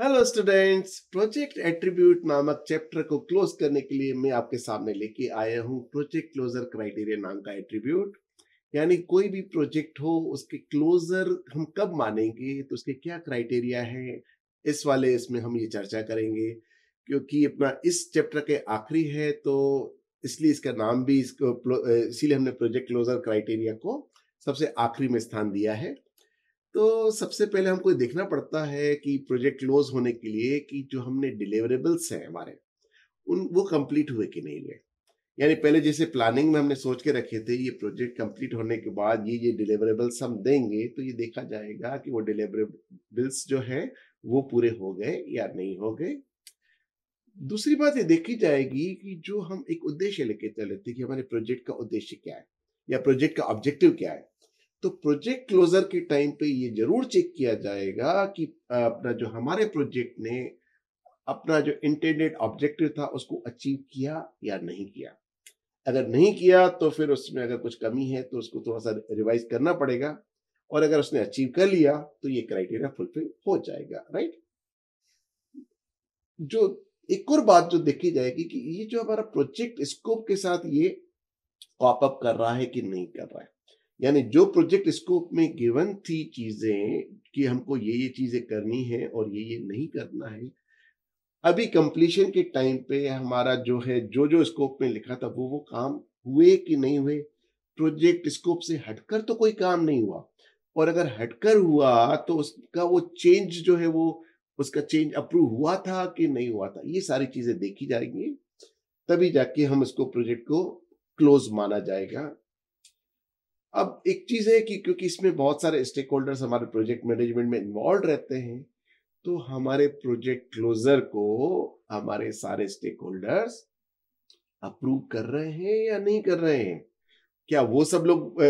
hello students project attribute नामक chapter को close करने के लिए मैं आपके सामने लेके आया हूँ प्रोजेक्ट क्लोजर क्राइटेरिया नाम का एट्रीब्यूट यानी कोई भी प्रोजेक्ट हो उसके क्लोजर हम कब मानेंगे तो उसके क्या क्राइटेरिया है इस वाले इसमें हम ये चर्चा करेंगे क्योंकि अपना इस चैप्टर के आखिरी है तो इसलिए इसका नाम भी इसको इसीलिए हमने प्रोजेक्ट क्लोजर क्राइटेरिया को सबसे आखिरी में स्थान दिया है तो सबसे पहले हमको देखना पड़ता है कि प्रोजेक्ट क्लोज होने के लिए कि जो हमने डिलीवरेबल्स हैं हमारे उन वो कंप्लीट हुए कि नहीं हुए यानी पहले जैसे प्लानिंग में हमने सोच के रखे थे ये प्रोजेक्ट कंप्लीट होने के बाद ये ये डिलीवरेबल्स हम देंगे तो ये देखा जाएगा कि वो डिलीवरेबल्स जो है वो पूरे हो गए या नहीं हो गए दूसरी बात ये देखी जाएगी कि जो हम एक उद्देश्य लेके चले थे कि हमारे प्रोजेक्ट का उद्देश्य क्या है या प्रोजेक्ट का ऑब्जेक्टिव क्या है तो प्रोजेक्ट क्लोजर के टाइम पे ये जरूर चेक किया जाएगा कि अपना जो हमारे प्रोजेक्ट ने अपना जो इंटेंडेड ऑब्जेक्टिव था उसको अचीव किया या नहीं किया अगर नहीं किया तो फिर उसमें अगर कुछ कमी है तो उसको थोड़ा सा रिवाइज करना पड़ेगा और अगर उसने अचीव कर लिया तो ये क्राइटेरिया फुलफिल हो जाएगा राइट जो एक और बात जो देखी जाएगी कि ये जो हमारा प्रोजेक्ट स्कोप के साथ ये कॉप अप कर रहा है कि नहीं कर रहा है यानी जो प्रोजेक्ट स्कोप में गिवन थी चीज़ें कि हमको ये ये चीज़ें करनी है और ये ये नहीं करना है अभी कंप्लीशन के टाइम पे हमारा जो है जो जो स्कोप में लिखा था वो वो काम हुए कि नहीं हुए प्रोजेक्ट स्कोप से हटकर तो कोई काम नहीं हुआ और अगर हटकर हुआ तो उसका वो चेंज जो है वो उसका चेंज अप्रूव हुआ था कि नहीं हुआ था ये सारी चीज़ें देखी जाएंगी तभी जाके हम इसको प्रोजेक्ट को क्लोज माना जाएगा अब एक चीज है कि क्योंकि इसमें बहुत सारे स्टेक होल्डर्स हमारे प्रोजेक्ट मैनेजमेंट में इन्वॉल्व रहते हैं तो हमारे प्रोजेक्ट क्लोजर को हमारे सारे स्टेक होल्डर्स अप्रूव कर रहे हैं या नहीं कर रहे हैं क्या वो सब लोग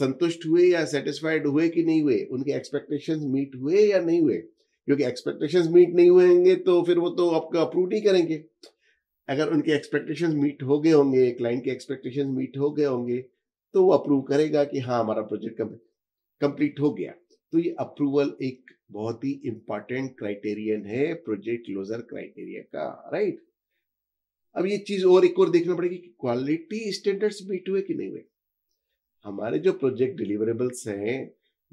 संतुष्ट हुए या सेटिस्फाइड हुए कि नहीं हुए उनके एक्सपेक्टेशंस मीट हुए या नहीं हुए क्योंकि एक्सपेक्टेशंस मीट नहीं हुए होंगे तो फिर वो तो आपको अप्रूव नहीं करेंगे अगर उनके एक्सपेक्टेशंस मीट हो गए होंगे क्लाइंट के एक्सपेक्टेशंस मीट हो गए होंगे तो वो अप्रूव करेगा कि हाँ हमारा प्रोजेक्ट कंप्लीट हो गया तो ये अप्रूवल एक बहुत ही इंपॉर्टेंट क्राइटेरियन है प्रोजेक्ट क्लोजर क्राइटेरिया का राइट अब ये चीज और एक और देखना पड़ेगी कि क्वालिटी स्टैंडर्ड्स मीट हुए कि नहीं हुए हमारे जो प्रोजेक्ट डिलीवरेबल्स हैं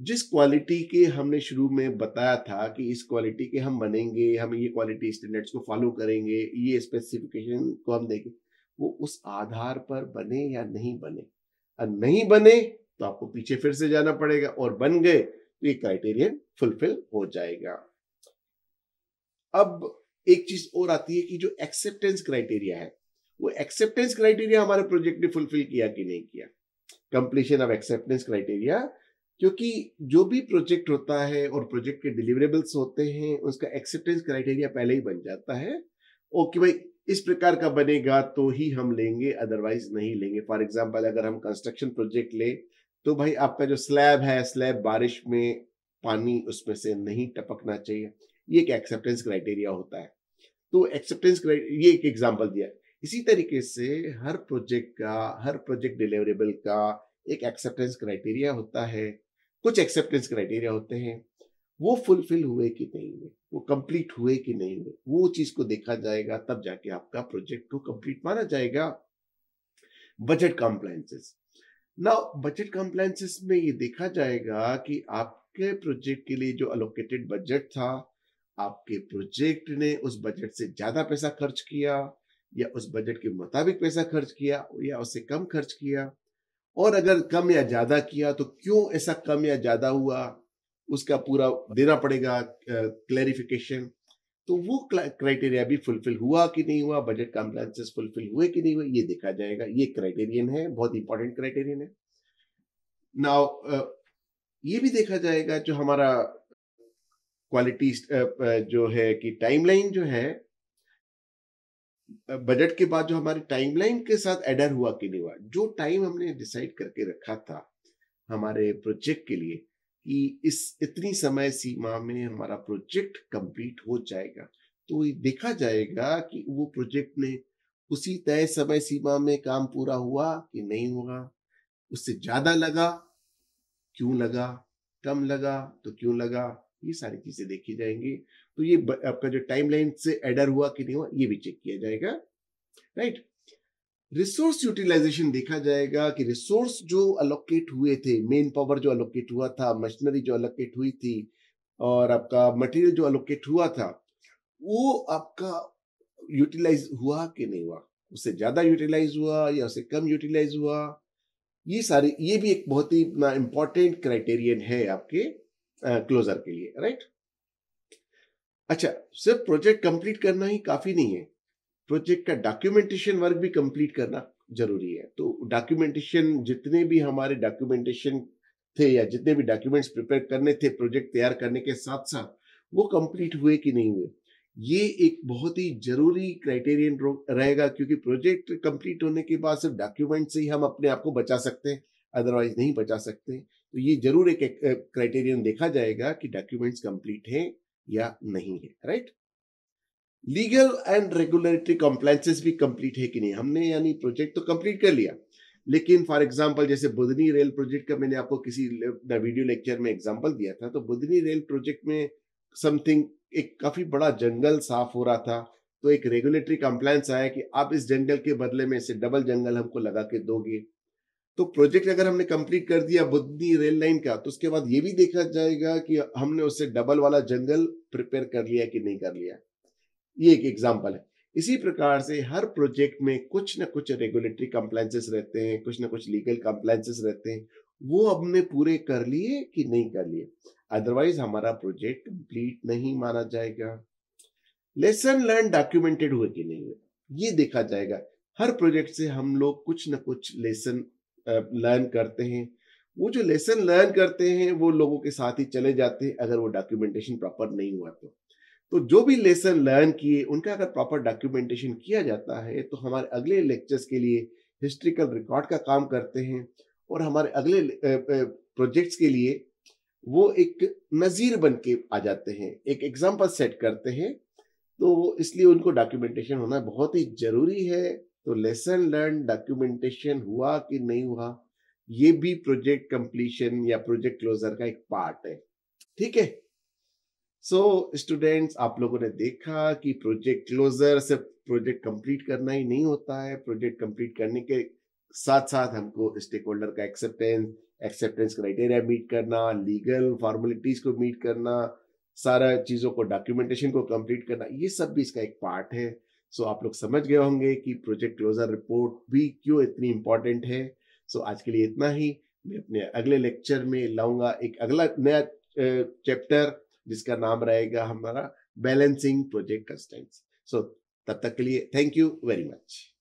जिस क्वालिटी के हमने शुरू में बताया था कि इस क्वालिटी के हम बनेंगे हम ये क्वालिटी स्टैंडर्ड्स को फॉलो करेंगे ये स्पेसिफिकेशन को हम देंगे वो उस आधार पर बने या नहीं बने અ નહી બને તો આપકો પીછે ફિરસે જાના પડેગા ઓર બન ગય તો યે કાઈટેરિયા ફુલફિલ હો જાયેગા અબ એક ચીઝ ઓર આતી હી કી જો એક્સેપ્ટન્સ કાઈટેરિયા હે વો એક્સેપ્ટન્સ કાઈટેરિયા હમારા પ્રોજેક્ટ ને ફુલફિલ કિયા કે નહીં કમ્પ્લીશન ઓફ એક્સેપ્ટન્સ કાઈટેરિયા ક્યોકી જો ભી પ્રોજેક્ટ હોતા હે ઓર પ્રોજેક્ટ કે ડિલીવરેબલ્સ હોતે હે uska એક્સેપ્ટન્સ કાઈટેરિયા પહેલે હી બન જાતા હે ઓકે ભાઈ इस प्रकार का बनेगा तो ही हम लेंगे अदरवाइज नहीं लेंगे फॉर एग्जाम्पल अगर हम कंस्ट्रक्शन प्रोजेक्ट ले तो भाई आपका जो स्लैब है स्लैब बारिश में पानी उसमें से नहीं टपकना चाहिए ये एक एक्सेप्टेंस क्राइटेरिया होता है तो एक्सेप्टेंस ये एक एग्जाम्पल दिया इसी तरीके से हर प्रोजेक्ट का हर प्रोजेक्ट डिलीवरेबल का एक एक्सेप्टेंस क्राइटेरिया होता है कुछ एक्सेप्टेंस क्राइटेरिया होते हैं वो फुलफिल हुए कि नहीं हुए वो कंप्लीट हुए कि नहीं हुए वो चीज को देखा जाएगा तब जाके आपका प्रोजेक्ट को कंप्लीट माना जाएगा बजट कॉम्प्लायसेस ना बजट कॉम्प्लायसेस में ये देखा जाएगा कि आपके प्रोजेक्ट के लिए जो अलोकेटेड बजट था आपके प्रोजेक्ट ने उस बजट से ज्यादा पैसा खर्च किया या उस बजट के मुताबिक पैसा खर्च किया या उससे कम खर्च किया और अगर कम या ज्यादा किया तो क्यों ऐसा कम या ज्यादा हुआ उसका पूरा देना पड़ेगा क्लैरिफिकेशन तो वो क्राइटेरिया भी फुलफिल हुआ कि नहीं हुआ बजट कम्प्लायसेस फुलफिल हुए कि नहीं हुए ये देखा जाएगा ये क्राइटेरियन है बहुत इंपॉर्टेंट क्राइटेरियन है नाउ ये भी देखा जाएगा जो हमारा क्वालिटी जो है कि टाइमलाइन जो है बजट के बाद जो हमारी टाइमलाइन के साथ एडर हुआ कि नहीं हुआ जो टाइम हमने डिसाइड करके रखा था हमारे प्रोजेक्ट के लिए कि इस इतनी समय सीमा में हमारा प्रोजेक्ट कंप्लीट हो जाएगा तो ये देखा जाएगा कि वो प्रोजेक्ट ने उसी तय समय सीमा में काम पूरा हुआ कि नहीं हुआ उससे ज्यादा लगा क्यों लगा कम लगा तो क्यों लगा ये सारी चीजें देखी जाएंगी तो ये आपका जो टाइमलाइन से एडर हुआ कि नहीं हुआ ये भी चेक किया जाएगा राइट रिसोर्स यूटिलाइजेशन देखा जाएगा कि रिसोर्स जो अलोकेट हुए थे मेन पावर जो अलोकेट हुआ था मशीनरी जो अलोकेट हुई थी और आपका मटेरियल जो अलोकेट हुआ था वो आपका यूटिलाइज हुआ कि नहीं हुआ उससे ज़्यादा यूटिलाइज हुआ या उससे कम यूटिलाइज हुआ ये सारे ये भी एक बहुत ही इंपॉर्टेंट क्राइटेरियन है आपके क्लोजर के लिए राइट अच्छा सिर्फ प्रोजेक्ट कंप्लीट करना ही काफ़ी नहीं है प्रोजेक्ट का डॉक्यूमेंटेशन वर्क भी कंप्लीट करना जरूरी है तो डॉक्यूमेंटेशन जितने भी हमारे डॉक्यूमेंटेशन थे या जितने भी डॉक्यूमेंट्स प्रिपेयर करने थे प्रोजेक्ट तैयार करने के साथ साथ वो कंप्लीट हुए कि नहीं हुए ये एक बहुत ही जरूरी क्राइटेरियन रहेगा क्योंकि प्रोजेक्ट कंप्लीट होने के बाद सिर्फ डॉक्यूमेंट से ही हम अपने आप को बचा सकते हैं अदरवाइज नहीं बचा सकते तो ये जरूर एक क्राइटेरियन देखा जाएगा कि डॉक्यूमेंट्स कंप्लीट हैं या नहीं है right legal and regulatory compliances भी कंप्लीट है कि नहीं हमने यानी प्रोजेक्ट तो कंप्लीट कर लिया लेकिन फॉर एग्जाम्पल जैसे बुधनी रेल प्रोजेक्ट का मैंने आपको किसी वीडियो लेक्चर में एग्जांपल दिया था तो बुधनी रेल प्रोजेक्ट में समथिंग एक काफी बड़ा जंगल साफ हो रहा था तो एक रेगुलेटरी कंप्लायंस आया कि आप इस जंगल के बदले में इसे डबल जंगल हमको लगा के दोगे तो प्रोजेक्ट अगर हमने कंप्लीट कर दिया बुधनी रेल लाइन का तो उसके बाद ये भी देखा जाएगा कि हमने उससे डबल वाला जंगल प्रिपेयर कर लिया कि नहीं कर लिया ये एक एग्जाम्पल है इसी प्रकार से हर प्रोजेक्ट में कुछ ना कुछ रेगुलेटरी कंप्लाइंसेस रहते हैं कुछ ना कुछ लीगल कंप्लाइंसेस रहते हैं वो हमने पूरे कर लिए कि नहीं कर लिए अदरवाइज हमारा प्रोजेक्ट कंप्लीट नहीं माना जाएगा लेसन लर्न डॉक्यूमेंटेड हुए कि नहीं हुए ये देखा जाएगा हर प्रोजेक्ट से हम लोग कुछ ना कुछ लेसन लर्न करते हैं वो जो लेसन लर्न करते हैं वो लोगों के साथ ही चले जाते हैं अगर वो डॉक्यूमेंटेशन प्रॉपर नहीं हुआ तो तो जो भी लेसन लर्न किए उनका अगर प्रॉपर डॉक्यूमेंटेशन किया जाता है तो हमारे अगले लेक्चर्स के लिए हिस्ट्रिकल रिकॉर्ड का काम करते हैं और हमारे अगले प्रोजेक्ट्स के लिए वो एक नज़ीर बन के आ जाते हैं एक एग्जाम्पल सेट करते हैं तो इसलिए उनको डॉक्यूमेंटेशन होना बहुत ही ज़रूरी है तो लेसन लर्न डॉक्यूमेंटेशन हुआ कि नहीं हुआ ये भी प्रोजेक्ट कंप्लीशन या प्रोजेक्ट क्लोजर का एक पार्ट है ठीक है सो so, स्टूडेंट्स आप लोगों ने देखा कि प्रोजेक्ट क्लोजर सिर्फ प्रोजेक्ट कंप्लीट करना ही नहीं होता है प्रोजेक्ट कंप्लीट करने के साथ साथ हमको स्टेक होल्डर का एक्सेप्टेंस एक्सेप्टेंस क्राइटेरिया मीट करना लीगल फॉर्मेलिटीज को मीट करना सारा चीज़ों को डॉक्यूमेंटेशन को कंप्लीट करना ये सब भी इसका एक पार्ट है सो so, आप लोग समझ गए होंगे कि प्रोजेक्ट क्लोजर रिपोर्ट भी क्यों इतनी इंपॉर्टेंट है सो so, आज के लिए इतना ही मैं अपने अगले लेक्चर में लाऊंगा एक अगला नया चैप्टर जिसका नाम रहेगा हमारा बैलेंसिंग प्रोजेक्ट कंस्टेंट सो तब तक के लिए थैंक यू वेरी मच